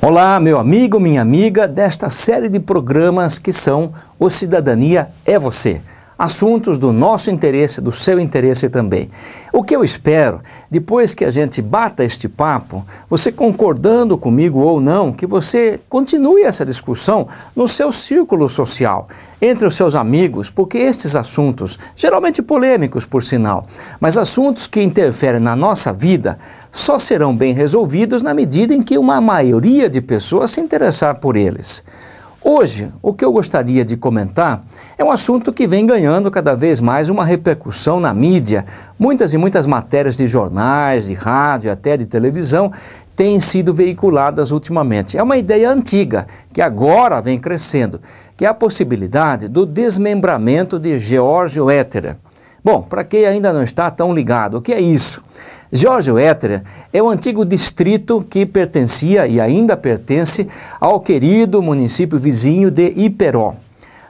Olá, meu amigo, minha amiga, desta série de programas que são O Cidadania é Você assuntos do nosso interesse, do seu interesse também. O que eu espero, depois que a gente bata este papo, você concordando comigo ou não, que você continue essa discussão no seu círculo social, entre os seus amigos, porque estes assuntos, geralmente polêmicos por sinal, mas assuntos que interferem na nossa vida, só serão bem resolvidos na medida em que uma maioria de pessoas se interessar por eles. Hoje, o que eu gostaria de comentar é um assunto que vem ganhando cada vez mais uma repercussão na mídia. Muitas e muitas matérias de jornais, de rádio, até de televisão têm sido veiculadas ultimamente. É uma ideia antiga que agora vem crescendo, que é a possibilidade do desmembramento de George Wetterer. Bom, para quem ainda não está tão ligado, o que é isso? Jorge Éter é o antigo distrito que pertencia e ainda pertence ao querido município vizinho de Iperó.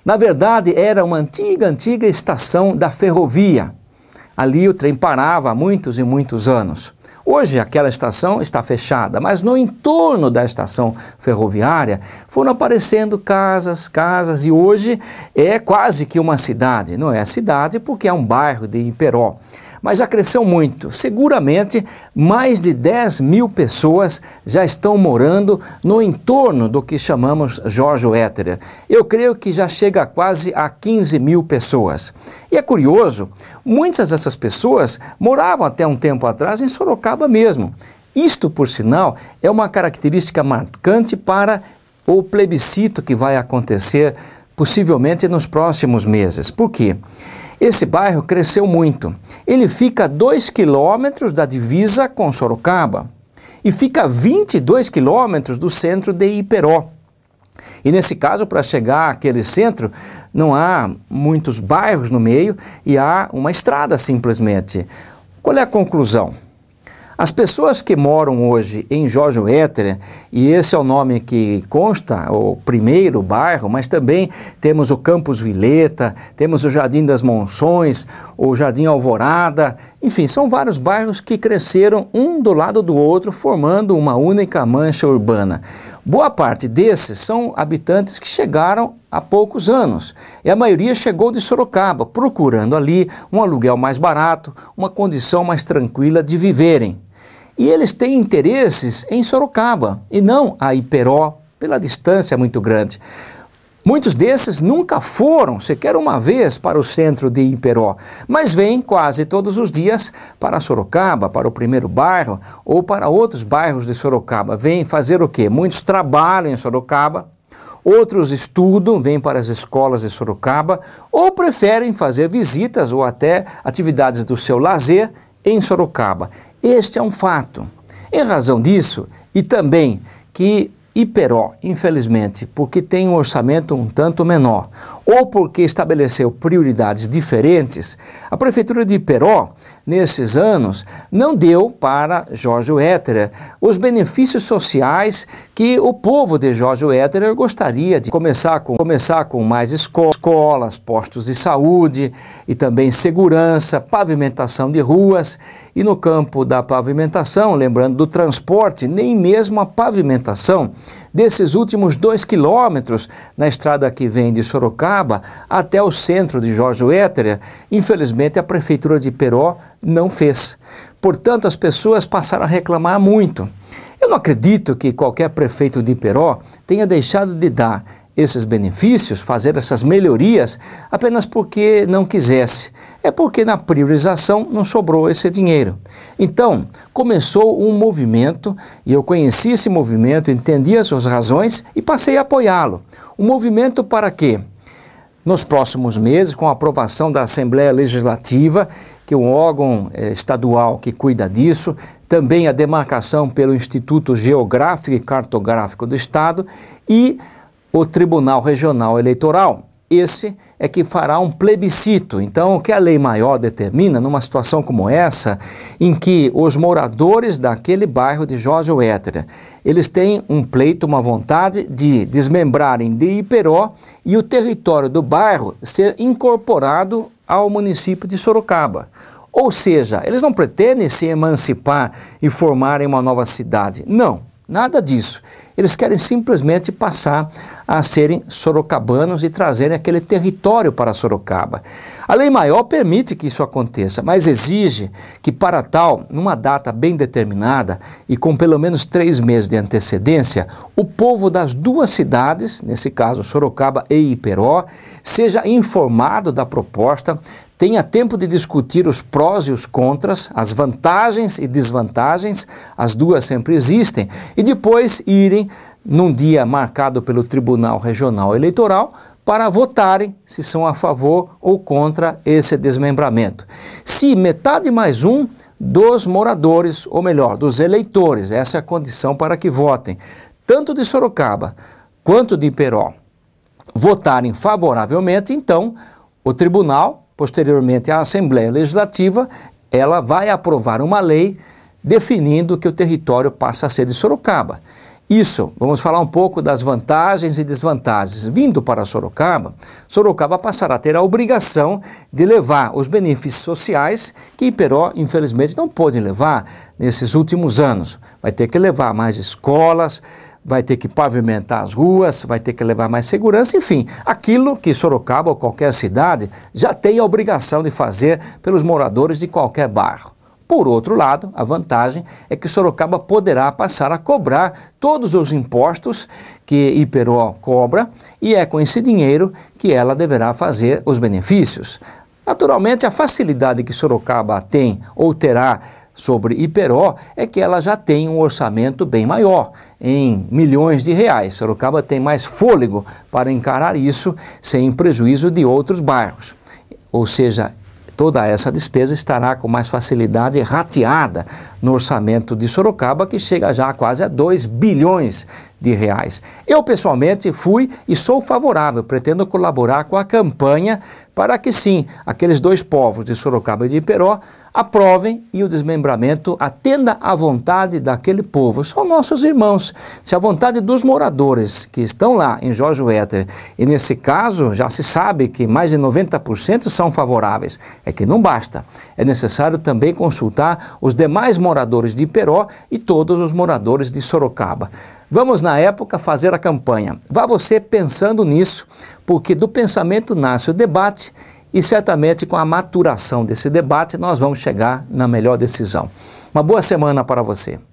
Na verdade, era uma antiga, antiga estação da ferrovia. Ali o trem parava há muitos e muitos anos. Hoje aquela estação está fechada, mas no entorno da estação ferroviária foram aparecendo casas, casas e hoje é quase que uma cidade. Não é cidade porque é um bairro de Iperó mas já cresceu muito. Seguramente, mais de 10 mil pessoas já estão morando no entorno do que chamamos Jorge Éterer. Eu creio que já chega quase a 15 mil pessoas. E é curioso, muitas dessas pessoas moravam até um tempo atrás em Sorocaba mesmo. Isto, por sinal, é uma característica marcante para o plebiscito que vai acontecer possivelmente nos próximos meses. Por quê? Esse bairro cresceu muito. Ele fica a 2 quilômetros da divisa com Sorocaba e fica a 22 quilômetros do centro de Iperó. E nesse caso, para chegar àquele centro, não há muitos bairros no meio e há uma estrada simplesmente. Qual é a conclusão? As pessoas que moram hoje em Jorge Uétera, e esse é o nome que consta, o primeiro bairro, mas também temos o Campos Vileta, temos o Jardim das Monções, o Jardim Alvorada, enfim, são vários bairros que cresceram um do lado do outro, formando uma única mancha urbana. Boa parte desses são habitantes que chegaram há poucos anos. E a maioria chegou de Sorocaba, procurando ali um aluguel mais barato, uma condição mais tranquila de viverem. E eles têm interesses em Sorocaba e não a Iperó, pela distância muito grande. Muitos desses nunca foram sequer uma vez para o centro de Iperó, mas vêm quase todos os dias para Sorocaba, para o primeiro bairro ou para outros bairros de Sorocaba. Vêm fazer o quê? Muitos trabalham em Sorocaba, outros estudam, vêm para as escolas de Sorocaba ou preferem fazer visitas ou até atividades do seu lazer em Sorocaba. Este é um fato. Em razão disso, e também que Iperó, infelizmente, porque tem um orçamento um tanto menor, ou porque estabeleceu prioridades diferentes, a prefeitura de Peró, nesses anos, não deu para Jorge Uétera os benefícios sociais que o povo de Jorge Uétera gostaria de começar com, começar com mais escolas, postos de saúde e também segurança, pavimentação de ruas e no campo da pavimentação, lembrando do transporte, nem mesmo a pavimentação desses últimos dois quilômetros na estrada que vem de Sorocaba até o centro de Jorge Uétera, infelizmente a prefeitura de Peró não fez. Portanto, as pessoas passaram a reclamar muito. Eu não acredito que qualquer prefeito de Peró tenha deixado de dar esses benefícios, fazer essas melhorias, apenas porque não quisesse. É porque na priorização não sobrou esse dinheiro. Então, começou um movimento, e eu conheci esse movimento, entendi as suas razões e passei a apoiá-lo. Um movimento para quê nos próximos meses, com a aprovação da Assembleia Legislativa, que é um órgão eh, estadual que cuida disso, também a demarcação pelo Instituto Geográfico e Cartográfico do Estado e o Tribunal Regional Eleitoral. Esse é que fará um plebiscito. Então, o que a lei maior determina numa situação como essa, em que os moradores daquele bairro de Jorge Oetera, eles têm um pleito, uma vontade de desmembrarem de Iperó e o território do bairro ser incorporado ao município de Sorocaba. Ou seja, eles não pretendem se emancipar e formarem uma nova cidade. Não. Nada disso. Eles querem simplesmente passar a serem sorocabanos e trazerem aquele território para Sorocaba. A lei maior permite que isso aconteça, mas exige que, para tal, numa data bem determinada e com pelo menos três meses de antecedência, o povo das duas cidades, nesse caso Sorocaba e Iperó, seja informado da proposta, tenha tempo de discutir os prós e os contras, as vantagens e desvantagens, as duas sempre existem, e depois irem num dia marcado pelo Tribunal Regional Eleitoral para votarem se são a favor ou contra esse desmembramento. Se metade mais um dos moradores, ou melhor, dos eleitores, essa é a condição para que votem, tanto de Sorocaba quanto de Imperó, votarem favoravelmente, então o tribunal posteriormente a Assembleia Legislativa, ela vai aprovar uma lei definindo que o território passa a ser de Sorocaba. Isso, vamos falar um pouco das vantagens e desvantagens. Vindo para Sorocaba, Sorocaba passará a ter a obrigação de levar os benefícios sociais que Iperó, infelizmente, não pôde levar nesses últimos anos. Vai ter que levar mais escolas, vai ter que pavimentar as ruas, vai ter que levar mais segurança, enfim, aquilo que Sorocaba ou qualquer cidade já tem a obrigação de fazer pelos moradores de qualquer bairro. Por outro lado, a vantagem é que Sorocaba poderá passar a cobrar todos os impostos que Iperó cobra e é com esse dinheiro que ela deverá fazer os benefícios. Naturalmente, a facilidade que Sorocaba tem ou terá sobre Iperó é que ela já tem um orçamento bem maior, em milhões de reais. Sorocaba tem mais fôlego para encarar isso sem prejuízo de outros bairros. Ou seja, toda essa despesa estará com mais facilidade rateada no orçamento de Sorocaba, que chega já quase a 2 bilhões de reais. Eu pessoalmente fui e sou favorável, pretendo colaborar com a campanha para que sim, aqueles dois povos de Sorocaba e de Iperó aprovem e o desmembramento atenda à vontade daquele povo. São nossos irmãos. Se a vontade dos moradores que estão lá em Jorge Wetter, e nesse caso já se sabe que mais de 90% são favoráveis, é que não basta. É necessário também consultar os demais moradores de Iperó e todos os moradores de Sorocaba. Vamos, na época, fazer a campanha. Vá você pensando nisso, porque do pensamento nasce o debate e certamente com a maturação desse debate nós vamos chegar na melhor decisão. Uma boa semana para você.